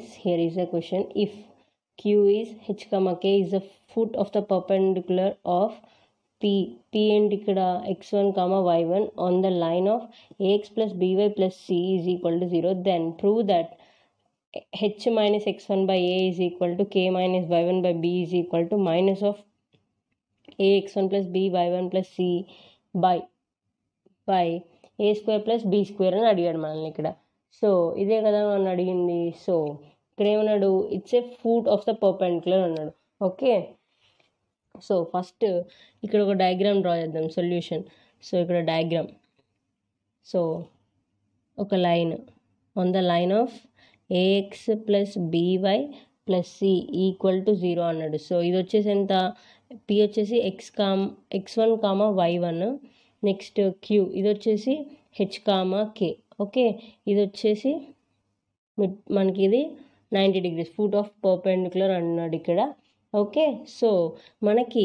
is here is a question if q is h comma k is the foot of the perpendicular of p p and ikkada x1 comma y1 on the line of ax plus by plus c is equal to 0 then prove that h minus x1 by a is equal to k minus y1 by b is equal to minus of ax1 plus b y1 plus c by by a square plus b square అని అడిగాడు మనల్ని so ఇదే కదా అని అడిగింది so ఇక్కడ ఏమన్నాడు it's a foot of the perpendicular అన్నాడు ఓకే సో ఫస్ట్ ఇక్కడ ఒక డయాగ్రామ్ డ్రా చేద్దాం సొల్యూషన్ సో ఇక్కడ డయాగ్రామ్ సో ఒక line on the line of A X plus B Y plus C equal to zero అన్నాడు సో ఇది వచ్చేసి ఎంత పి వచ్చేసి X comma X one comma Y one next Q ఇది వచ్చేసి హెచ్ కామా కే ఓకే ఇది వచ్చేసి మనకి ఇది ninety degrees foot of perpendicular అన్నాడు ఇక్కడ ఓకే సో మనకి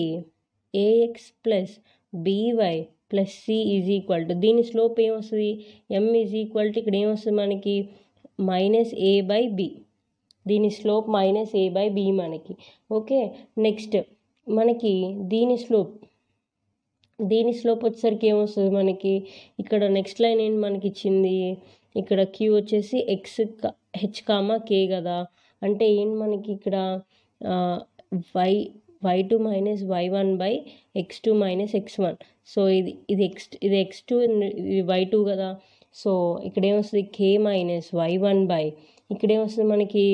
A X plus B Y plus C is equal to దీని స్లోప్ ఏమొస్తుంది ఎం ఈజ్ ఈక్వల్ టు ఇక్కడ ఏమొస్తుంది మనకి మైనస్ ఏ బై బి దీని slope minus A by B మనకి ఓకే నెక్స్ట్ మనకి దీని స్లోప్ దీని స్లోప్ వచ్చేసరికి ఏమొస్తుంది మనకి ఇక్కడ నెక్స్ట్ లైన్ ఏంటి మనకి ఇచ్చింది ఇక్కడ క్యూ వచ్చేసి ఎక్స్ హెచ్ కామా కే కదా అంటే ఏంటి మనకి ఇక్కడ Y Y two minus Y one by X two minus X one so ఇది ఇది ఎక్స్ ఇది ఎక్స్ టూ ఇది వై టూ కదా సో ఇక్కడ ఏమొస్తుంది K minus Y one by ఇక్కడ ఏమొస్తుంది మనకి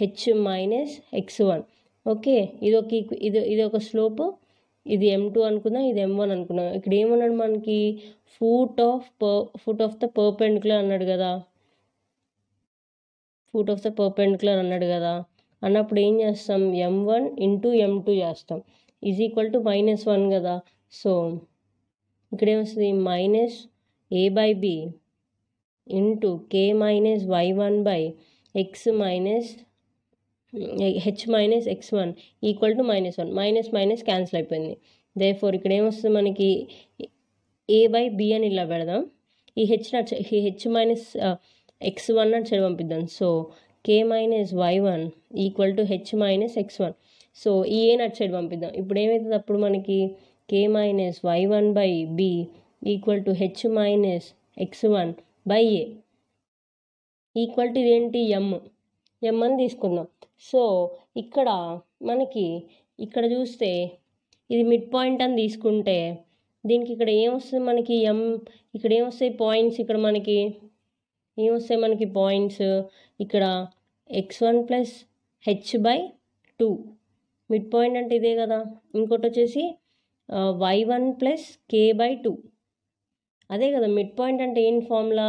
H minus X one okay ఇది ఒక ఇది ఇది ఒక స్లోపు ఇది ఎం టూ అనుకుందాం ఇది ఎం వన్ అనుకున్నాం ఇక్కడ ఏమన్నాడు మనకి foot of foot of the perpendicular అన్నాడు కదా ఫుట్ ఆఫ్ ద పర్పెండిక్యులర్ అన్నాడు కదా అన్నప్పుడు ఏం చేస్తాం M one into M two చేస్తాం is equal to minus one కదా సో ఇక్కడ ఏమొస్తుంది minus A by B into K minus Y one by X minus H minus X one equal to minus one minus minus cancel అయిపోయింది therefore ఇక్కడ ఏమొస్తుంది మనకి ఏ by B అని ఇలా పెడదాం ఈ హెచ్ నచ్చ ఈ హెచ్ మైనస్ ఎక్స్ వన్ అని చెడు పంపిద్దాం so K minus Y one equal to H minus X one so ఈ ఏ నట్ సైడ్ పంపిద్దాం ఇప్పుడు ఏమవుతుంది అప్పుడు మనకి K minus Y one by B equal to H minus X one by A equal to ఇదేంటి ఎమ్ ఎమ్ అని తీసుకుందాం సో ఇక్కడ మనకి ఇక్కడ చూస్తే ఇది మిడ్ పాయింట్ అని తీసుకుంటే దీనికి ఇక్కడ ఏమొస్తుంది మనకి ఎం ఇక్కడ ఏమొస్తాయి పాయింట్స్ ఇక్కడ మనకి ఏమొస్తాయి మనకి పాయింట్స్ ఇక్కడ X one plus H by two mid point అంటే ఇదే కదా ఇంకోటి వచ్చేసి Y one plus K by two అదే కదా మిడ్ పాయింట్ అంటే ఏం formula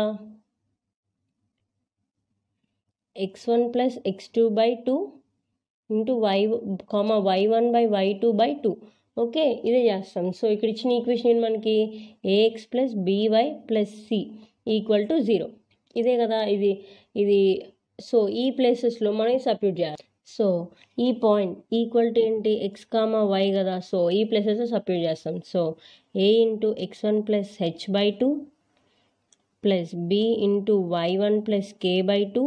X one plus X two by two into Y comma Y one by Y two by two okay ఇదే చేస్తాం సో ఇక్కడ ఇచ్చిన ఈక్వేషన్ ఏంటి మనకి A X plus B Y plus C equal to zero ఇదే కదా ఇది ఇది సో ఈ ప్లేసెస్లో మనం సబ్స్టిట్యూట్ చేయాలి సో ఈ పాయింట్ ఈక్వల్ టు ఏంటి ఎక్స్ కామా వై కదా సో ఈ ప్లేసెస్ సబ్స్టిట్యూట్ చేస్తాం so A into X one plus H by two plus B into Y one plus K by two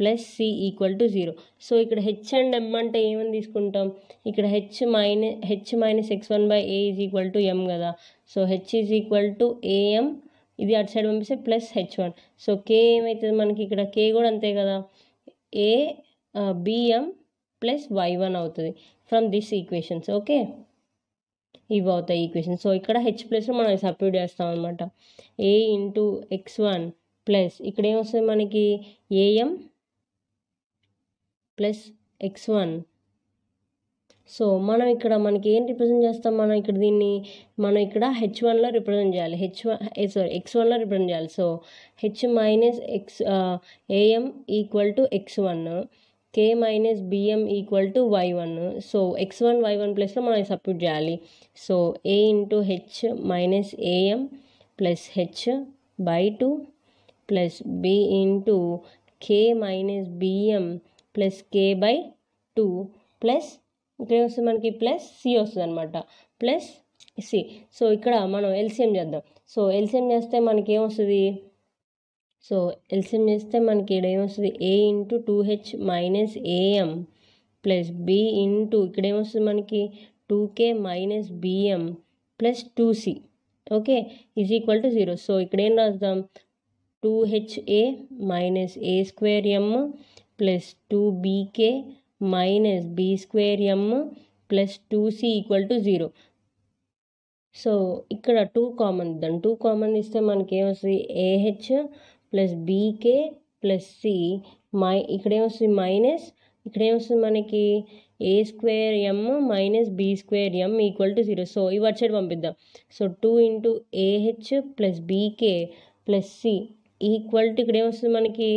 plus C equal to zero so ఇక్కడ H and M అంటే ఏమని తీసుకుంటాం ఇక్కడ H minus H minus X one by A is equal to M కదా so H is equal to A M ఇది అటు side పంపిస్తే plus H one so K ఏమవుతుంది మనకి ఇక్కడ కే కూడా అంతే కదా ఏ బిఎం ప్లస్ వై వన్ అవుతుంది ఫ్రమ్ దిస్ ఈక్వేషన్స్ ఓకే ఇవి అవుతాయి ఈక్వేషన్ సో ఇక్కడ హెచ్ ప్లస్ మనం సబ్స్టిట్యూట్ చేస్తాం అనమాట A into X one plus ఇక్కడ ఏమొస్తుంది మనకి A M plus X one so మనం ఇక్కడ మనకి ఏం రిప్రజెంట్ చేస్తాం మనం ఇక్కడ దీన్ని మనం ఇక్కడ హెచ్ వన్లో రిప్రజెంట్ చేయాలి హెచ్ వన్ సారీ ఎక్స్ వన్లో రిప్రజెంట్ చేయాలి so H minus X A M equal to X one K minus B M equal to Y one so X one Y one ప్లస్లో మనం సపోర్ట్ చేయాలి so A into H minus A M plus H by two plus B into K minus B M plus K by two plus ఇక్కడ మనకి plus C వస్తుంది అనమాట plus C so ఇక్కడ మనం LCM చేద్దాం సో ఎల్సిఎం చేస్తే మనకి ఏమొస్తుంది సో ఎల్సిఎం చేస్తే మనకి ఇక్కడ ఏమొస్తుంది A into two H minus A M plus B into ఇక్కడ ఏమొస్తుంది మనకి two K minus B M plus two C okay is equal to zero so ఇక్కడ ఏం రాద్దాం two H A minus A square M plus two B K minus B square M plus two C equal to zero so ఇక్కడ two common ఇద్దాం two common ఇస్తే మనకి ఏమొస్తుంది A H plus B K plus C మై ఇక్కడేమొస్తుంది మైనస్ ఇక్కడేమొస్తుంది మనకి A square M minus B square M equal to zero so ఇవి వచ్చేది పంపిద్దాం so two into A H plus B K plus C equal to ఇక్కడేమొస్తుంది మనకి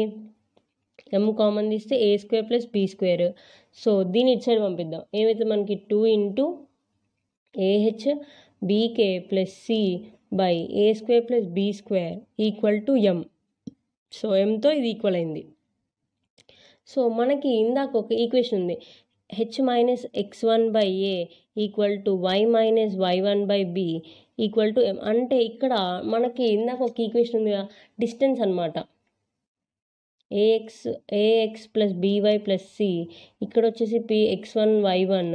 ఎమ్ కామన్ తీస్తే A square plus B square so దీన్ని ఇటు సైడ్ పంపిద్దాం ఏమైతే మనకి two into A H B K plus C by A square plus B square equal to M so ఎంతో ఇది ఈక్వల్ అయింది సో మనకి ఇందాక ఒక ఈక్వేషన్ ఉంది H minus X one by A equal to Y minus Y one by B equal to M అంటే ఇక్కడ మనకి ఇందాక ఒక ఈక్వేషన్ ఉంది డిస్టెన్స్ అనమాట A X A X plus B Y plus C ఇక్కడ వచ్చేసి P X one Y one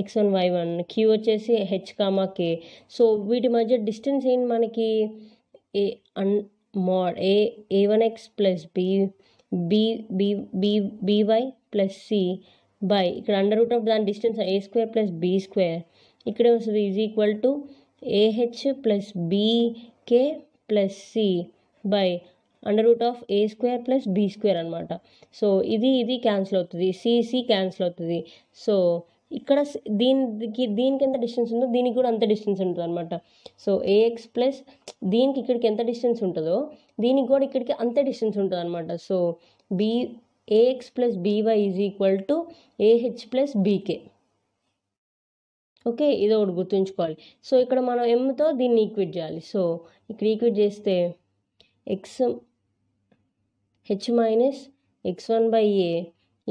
X one Y one Q వచ్చేసి హెచ్ కామా కే సో వీటి మధ్య డిస్టెన్స్ ఏంటి మనకి ఏ అన్ mod A A one X plus B B B be by plus C by ఇక్కడ under root of దాని distance A square plus B square ఇక్కడ వస్తుంది is equal to A H plus B K plus C by under root of A square plus B square అనమాట so ఇది ఇది cancel అవుతుంది CC cancel అవుతుంది so ఇక్కడ దీనికి దీనికి ఎంత డిస్టెన్స్ ఉందో దీనికి కూడా అంత డిస్టెన్స్ ఉంటుంది అనమాట సో ఏఎక్స్ ప్లస్ దీనికి ఇక్కడికి ఎంత డిస్టెన్స్ ఉంటుందో దీనికి కూడా ఇక్కడికి అంతే డిస్టెన్స్ ఉంటుంది అనమాట so B A X plus B Y is equal to A H plus B K okay ఇది ఒకటి గుర్తుంచుకోవాలి సో ఇక్కడ మనం ఎమ్తో దీన్ని ఈక్విట్ చేయాలి సో ఇక్కడ ఈక్విట్ చేస్తే X H minus X one by A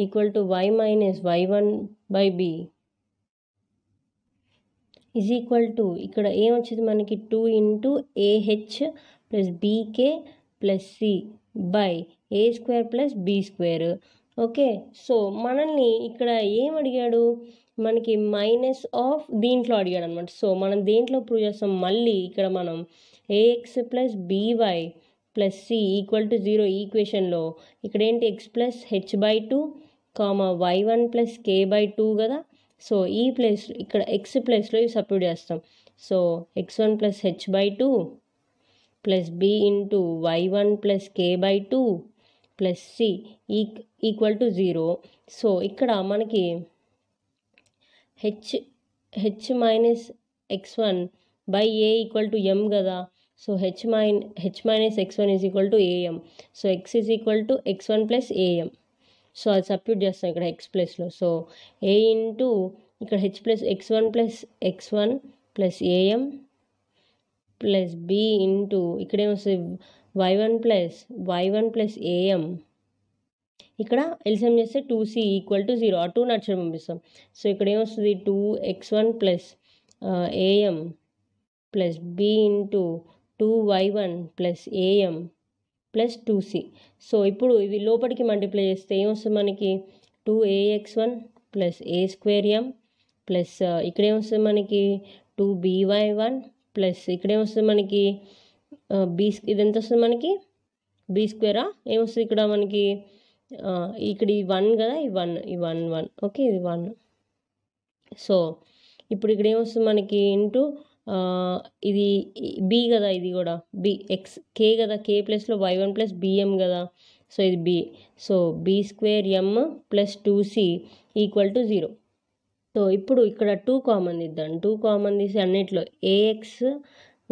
equal to Y minus Y one by B is equal to ఇక్కడ ఏమొచ్చింది మనకి two into A H plus B K plus C by A square plus B square okay so మనల్ని ఇక్కడ ఏం అడిగాడు మనకి minus of దీంట్లో అడిగాడు అనమాట సో మనం దేంట్లో ప్రూవ్ చేస్తాం మళ్ళీ ఇక్కడ మనం A X plus B Y plus C equal to zero ఈక్వేషన్లో ఇక్కడ ఏంటి X plus H by two comma Y one plus K by two కదా సో ఈ ప్లేస్ ఇక్కడ ఎక్స్ ప్లేస్లో ఇవి సబ్స్టిట్యూట్ చేస్తాం so X one plus H by two plus B into Y one plus K by two plus C equal to zero so ఇక్కడ మనకి H H minus X one by A equal to M కదా So h, min h minus x1 is equal to am. So x is equal to x1 plus am. So అది సబ్యూట్ చేస్తాం ఇక్కడ X ప్లస్లో so A into ఇక్కడ H plus X one plus X one plus A M plus B into ఇక్కడేమొస్తుంది Y one plus Y one plus A M ఇక్కడ LCM చేస్తే two C equal to zero ఆ టూ నడిచడం పంపిస్తాం సో ఇక్కడ ఏమొస్తుంది two X one plus A M plus B into two Y one plus A M plus two C so ఇప్పుడు ఇవి లోపలికి మల్టిప్లై చేస్తే ఏమొస్తుంది మనకి two A X one plus A square M plus ఇక్కడేమొస్తుంది మనకి టూ బీవై వన్ ప్లస్ ఇక్కడేమొస్తుంది మనకి బీ ఇది ఎంత వస్తుంది మనకి బీ స్క్వేరా ఏమొస్తుంది ఇక్కడ మనకి uh, ఇక్కడ ఈ వన్ కదా ఈ వన్ ఈ వన్ వన్ ఓకే ఇది వన్ సో ఇప్పుడు ఇక్కడ ఏమొస్తుంది మనకి ఇంటూ ఇది బి కదా ఇది కూడా బి ఎక్స్ కే కదా కే ప్లస్లో వై వన్ ప్లస్ బిఎం కదా సో ఇది B so B square M plus two C equal to zero so ఇప్పుడు ఇక్కడ టూ కామన్ ఇద్దాం టూ కామన్ తీసి అన్నిట్లో A X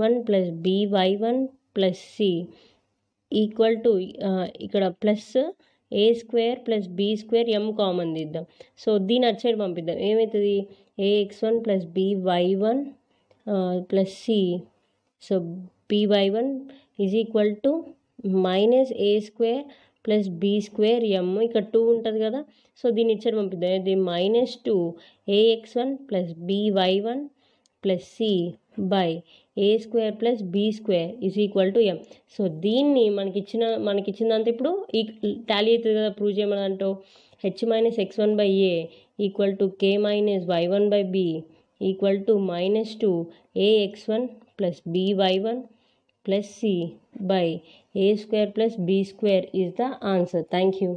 one plus Y one plus C equal to ఇక్కడ plus A square plus B square M common తీద్దాం so దీని అటు side పంపిద్దాం ఏమవుతుంది A X one plus Y one plus C so B Y one is equal to minus A square plus B square M ఇక్కడ two ఉంటుంది కదా so దీన్ని ఇచ్చాడు పంపిద్దాం ఇది minus two A X one plus B Y one plus C by A square plus B square is equal to M so దీన్ని మనకిచ్చిన మనకిచ్చిందంతా ఇప్పుడు ఈ టాలీ అవుతుంది కదా ప్రూవ్ చేయమని అంటూ H minus X one by A equal to K minus Y one by B equal to minus 2 ax1 plus by1 plus c by a square plus b square is the answer. Thank you.